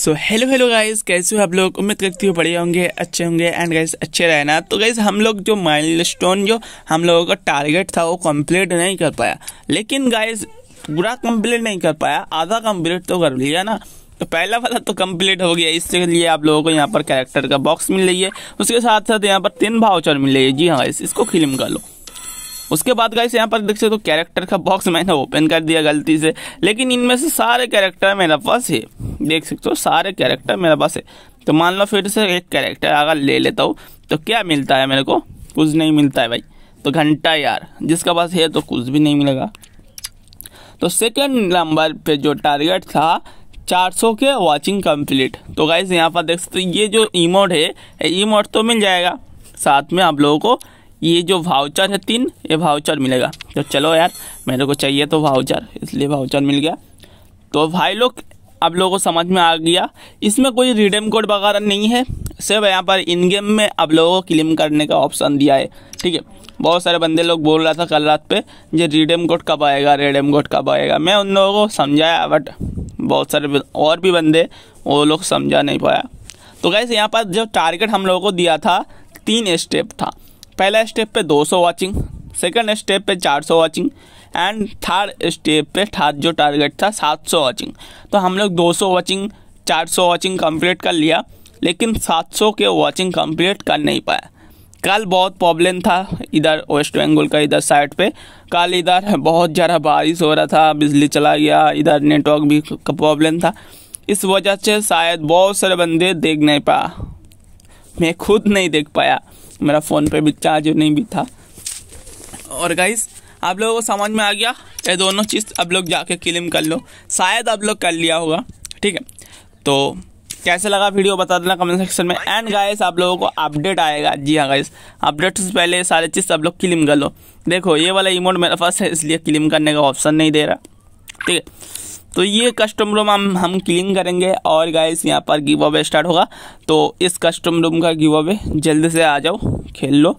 so hello hello guys कैसे हो आप लोग उम्मीद करती हो बढ़िया होंगे अच्छे होंगे एंड गाइज अच्छे रहना तो गाइज हम लोग जो माइलस्टोन स्टोन जो हम लोगों का टारगेट था वो कंप्लीट नहीं कर पाया लेकिन गाइज पूरा कंप्लीट नहीं कर पाया आधा कंप्लीट तो कर लिया ना तो पहला वाला तो कंप्लीट हो गया इसके लिए आप लोगों को यहाँ पर कैरेक्टर का बॉक्स मिल रही है उसके साथ साथ यहाँ पर तीन भाउचर मिल रही है जी हाँ गाइज़ इसको फिल्म कर लो उसके बाद गाइस यहाँ पर देख सकते हो तो कैरेक्टर का बॉक्स मैंने ओपन कर दिया गलती से लेकिन इनमें से सारे कैरेक्टर मेरे पास है देख सकते हो सारे कैरेक्टर मेरे पास है तो मान लो फिर से एक कैरेक्टर अगर ले लेता हूँ तो क्या मिलता है मेरे को कुछ नहीं मिलता है भाई तो घंटा यार जिसका पास है तो कुछ भी नहीं मिलेगा तो सेकेंड नंबर पे जो टारगेट था 400 के वॉचिंग कंप्लीट तो गाइज यहाँ पर देख सकते ये जो ईमोट है ईमोट तो मिल जाएगा साथ में आप लोगों को ये जो भाउचर है तीन ये भाउचर मिलेगा तो चलो यार मेरे को चाहिए तो भाउचर इसलिए भाउचर मिल गया तो भाई लोग आप लोगों को समझ में आ गया इसमें कोई रिडेम कोड वगैरह नहीं है सिर्फ यहाँ पर इन गेम में आप लोगों को क्लेम करने का ऑप्शन दिया है ठीक है बहुत सारे बंदे लोग बोल रहा था कल रात पे ये रिडेम कोड कब आएगा रिडेम कोड कब आएगा मैं उन लोगों को समझाया बट बहुत सारे और भी बंदे वो लोग समझा नहीं पाया तो कैसे यहाँ पर जो टारगेट हम लोगों को दिया था तीन स्टेप था पहला स्टेप पे 200 वॉचिंग सेकेंड स्टेप पे 400 वॉचिंग एंड थर्ड स्टेप पे थर्ड जो टारगेट था 700 वॉचिंग तो हम लोग 200 चार सौ वाचिंग कम्प्लीट कर लिया लेकिन 700 के वॉचिंग कम्प्लीट कर नहीं पाया कल बहुत प्रॉब्लम था इधर वेस्ट बेंगल का इधर साइड पे कल इधर बहुत ज़्यादा बारिश हो रहा था बिजली चला गया इधर नेटवर्क भी का प्रॉब्लम था इस वजह से शायद बहुत सारे बंदे देख नहीं पाया मैं खुद नहीं देख पाया मेरा फ़ोन पे भी चार्ज नहीं भी था और गाइस आप लोगों को समझ में आ गया ये दोनों चीज़ आप लोग जाके क्लेम कर लो शायद आप लोग कर लिया होगा ठीक है तो कैसे लगा वीडियो बता देना कमेंट सेक्शन में एंड गाइस आप लोगों को अपडेट आएगा जी हाँ गाइस अपडेट से पहले सारे चीज़ आप लोग क्लेम कर लो देखो ये वाला इमोट मेरे पास है इसलिए क्लेम करने का ऑप्शन नहीं दे रहा ठीक है तो ये कस्टम रूम हम हम क्लीन करेंगे और गाइस यहाँ पर गिव अवे स्टार्ट होगा तो इस कस्टम रूम का गिव अवे जल्दी से आ जाओ खेल लो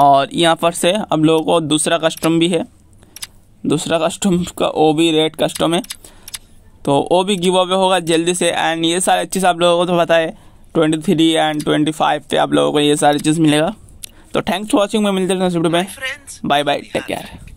और यहाँ पर से हम लोगों को दूसरा कस्टम भी है दूसरा कस्टम का वो भी रेड कस्टम है तो वो भी गिव अवे होगा जल्दी से एंड ये सारी चीज़ आप लोगों को तो पता है twenty three and twenty five पे आप लोगों को ये सारी चीज़ मिलेगा तो थैंक्स फॉर वॉचिंग में मिलते हैं में बाय बाय टेक केयर